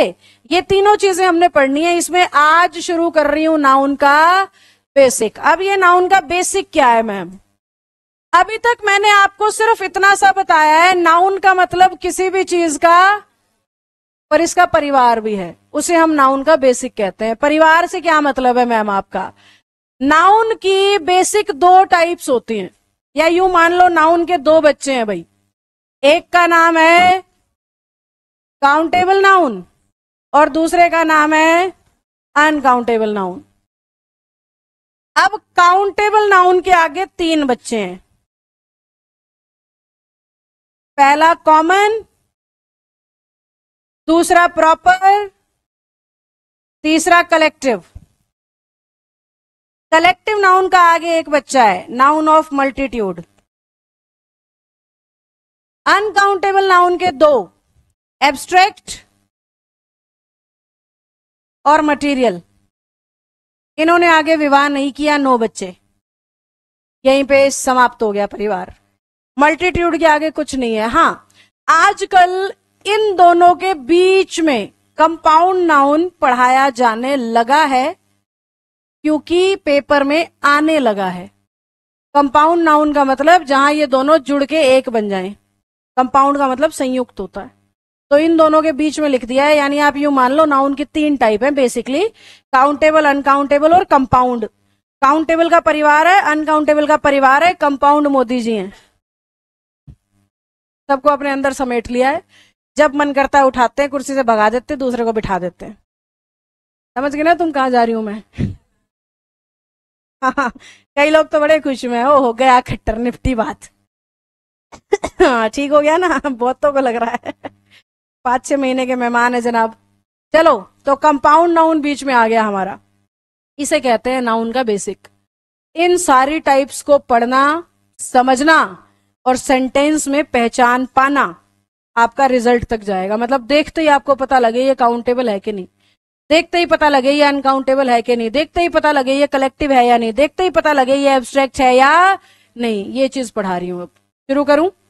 ये तीनों चीजें हमने पढ़नी है इसमें आज शुरू कर रही हूं नाउन का बेसिक अब ये नाउन का बेसिक क्या है मैम अभी तक मैंने आपको सिर्फ इतना सा बताया है नाउन का मतलब किसी भी चीज का पर इसका परिवार भी है उसे हम नाउन का बेसिक कहते हैं परिवार से क्या मतलब है मैम आपका नाउन की बेसिक दो टाइप्स होती हैं या यू मान लो नाउन के दो बच्चे हैं भाई एक का नाम है काउंटेबल नाउन और दूसरे का नाम है अनकाउंटेबल नाउन अब काउंटेबल नाउन के आगे तीन बच्चे हैं पहला कॉमन दूसरा प्रॉपर तीसरा कलेक्टिव कलेक्टिव नाउन का आगे एक बच्चा है noun of multitude uncountable noun के दो एब्स्ट्रैक्ट और मटेरियल इन्होंने आगे विवाह नहीं किया नौ बच्चे यहीं पे समाप्त हो गया परिवार मल्टीट्यूड के आगे कुछ नहीं है हाँ आजकल इन दोनों के बीच में कंपाउंड नाउन पढ़ाया जाने लगा है क्योंकि पेपर में आने लगा है कंपाउंड नाउन का मतलब जहां ये दोनों जुड़ के एक बन जाएं कंपाउंड का मतलब संयुक्त होता है तो इन दोनों के बीच में लिख दिया है यानी आप यू मान लो नाउन की तीन टाइप है बेसिकली काउंटेबल अनकाउंटेबल और कंपाउंड काउंटेबल का परिवार है अनकाउंटेबल का परिवार है कंपाउंड मोदी जी हैं सबको अपने अंदर समेट लिया है जब मन करता है उठाते हैं कुर्सी से भगा देते दूसरे को बिठा देते हैं समझ गए ना तुम कहा जा रही हूं मैं हाँ, कई लोग तो बड़े खुश में ओ हो गया खट्टर निपटी बात हाँ, ठीक हो गया ना बहुत तो को लग रहा है पांच छह महीने के मेहमान है जनाब चलो तो कंपाउंड नाउन बीच में आ गया हमारा इसे कहते हैं नाउन का बेसिक इन सारी टाइप्स को पढ़ना समझना और सेंटेंस में पहचान पाना आपका रिजल्ट तक जाएगा मतलब देखते ही आपको पता लगे ये काउंटेबल है कि नहीं देखते ही पता लगे ये अनकाउंटेबल है कि नहीं देखते ही पता लगे ये कलेक्टिव है या नहीं देखते ही पता लगे ये एब्स्ट्रैक्ट है या नहीं ये चीज पढ़ा रही हूं अब शुरू करूं